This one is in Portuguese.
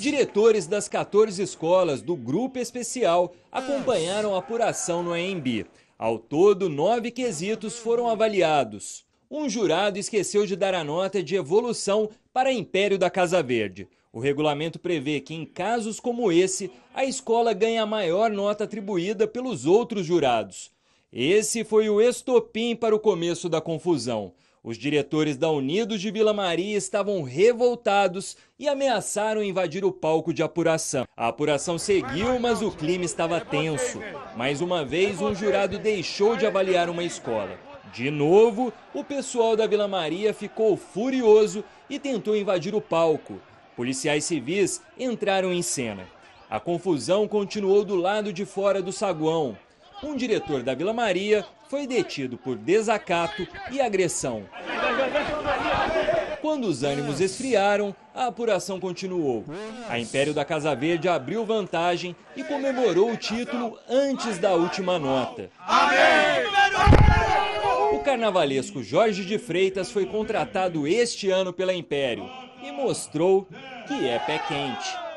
Diretores das 14 escolas do grupo especial acompanharam a apuração no EMB. Ao todo, nove quesitos foram avaliados. Um jurado esqueceu de dar a nota de evolução para Império da Casa Verde. O regulamento prevê que, em casos como esse, a escola ganha a maior nota atribuída pelos outros jurados. Esse foi o estopim para o começo da confusão. Os diretores da Unidos de Vila Maria estavam revoltados e ameaçaram invadir o palco de apuração. A apuração seguiu, mas o clima estava tenso. Mais uma vez, um jurado deixou de avaliar uma escola. De novo, o pessoal da Vila Maria ficou furioso e tentou invadir o palco. Policiais civis entraram em cena. A confusão continuou do lado de fora do saguão um diretor da Vila Maria foi detido por desacato e agressão. Quando os ânimos esfriaram, a apuração continuou. A Império da Casa Verde abriu vantagem e comemorou o título antes da última nota. O carnavalesco Jorge de Freitas foi contratado este ano pela Império e mostrou que é pé quente.